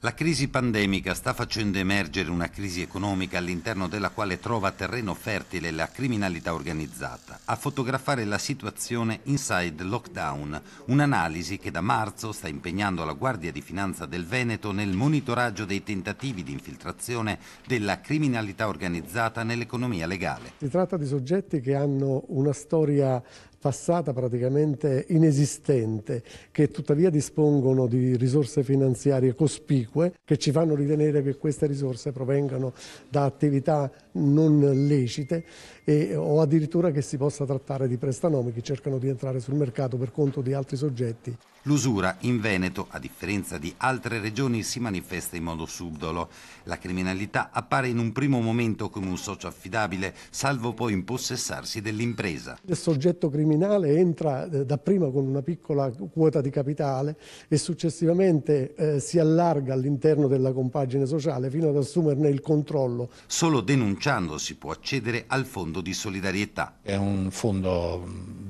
La crisi pandemica sta facendo emergere una crisi economica all'interno della quale trova terreno fertile la criminalità organizzata. A fotografare la situazione Inside Lockdown, un'analisi che da marzo sta impegnando la Guardia di Finanza del Veneto nel monitoraggio dei tentativi di infiltrazione della criminalità organizzata nell'economia legale. Si tratta di soggetti che hanno una storia passata praticamente inesistente, che tuttavia dispongono di risorse finanziarie cospicue che ci fanno ritenere che queste risorse provengano da attività non lecite e, o addirittura che si possa trattare di prestanomi che cercano di entrare sul mercato per conto di altri soggetti. L'usura in Veneto, a differenza di altre regioni, si manifesta in modo subdolo. La criminalità appare in un primo momento come un socio affidabile, salvo poi impossessarsi dell'impresa. Il soggetto criminale entra eh, dapprima con una piccola quota di capitale e successivamente eh, si allarga all'interno della compagine sociale fino ad assumerne il controllo. Solo denunciando si può accedere al fondo di solidarietà. È un fondo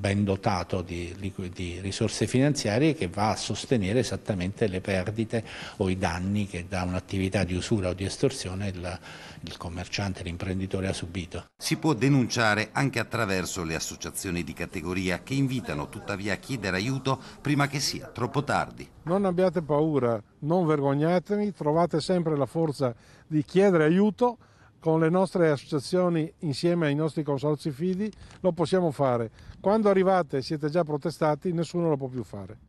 ben dotato di, di risorse finanziarie che va a sostenere esattamente le perdite o i danni che da un'attività di usura o di estorsione il, il commerciante, l'imprenditore ha subito. Si può denunciare anche attraverso le associazioni di categoria che invitano tuttavia a chiedere aiuto prima che sia troppo tardi. Non abbiate paura, non vergognatevi, trovate sempre la forza di chiedere aiuto con le nostre associazioni insieme ai nostri consorzi fidi lo possiamo fare. Quando arrivate e siete già protestati nessuno lo può più fare.